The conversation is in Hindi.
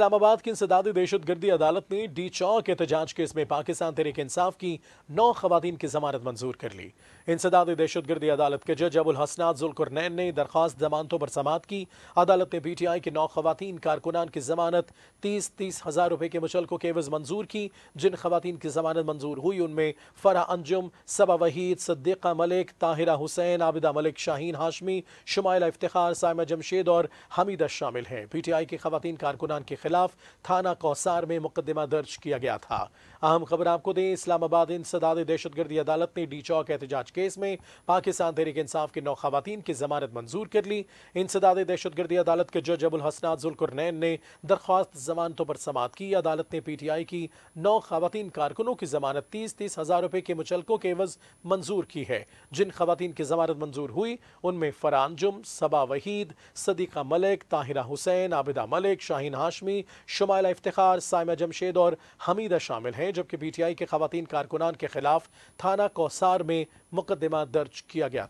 इस्लामाबाद की इंसदादी दहशतगर्दी अदालत ने डी चौक एहतजाज केस में पाकिस्तान तहरीक इंसाफ की नौ खवतान की जमानत मंजूर कर ली इंसदादी दहशतगर्दी अदालत के जज अबुल हसनात जुलकुरनैन ने दरख्वास्त जमानतों पर समात की अदालत ने पी टी आई के नौ खवतान कारकुनान की जमानत तीस तीस हज़ार रुपये के मुचल को केवज मंजूर की जिन खवतान की जमानत मंजूर हुई उनमें फ़रा अंजुम सबा वहीद सद्दीक़ा मलिक ताहिरा हुसैन आबिदा मलिक शाहीन हाशमी शुमाइला इफ्तार सामा जमशेद और हमीदा शामिल हैं पी टी आई की खवतान कारकुनान के खिलाफ थाना कौसार में मुकदमा दर्ज किया गया था अहम खबर आपको दें इस्लामाबाद इन इंसदाद दहशतगर्दी अदालत ने डी चौक एहतजाज केस में पाकिस्तान तहरीक इंसाफ के नौ खातन की जमानत मंजूर कर ली इन इंसदाद दहशतगर्दी अदालत के जज अबुल हसनात जुलकुरनैन ने दरख्वास्त जमानतों पर समात की अदालत ने पी टी आई की नौ खातन कारकुनों की जमानत तीस तीस हजार रुपये के मुचलकों के एवज मंजूर की है जिन खातन की जमानत मंजूर हुई उनमें फरान जुम सबा वहीद सदीका मलिक ताहिरा हुसैन आबिदा मलिक शाहीन हाशमी हसनी इफ्तार सायमा जमशेद और हमीदा शामिल हैं जबकि पी टी आई के खातन कारकुनान के खिलाफ थाना कोसार में मुकदमा दर्ज किया गया था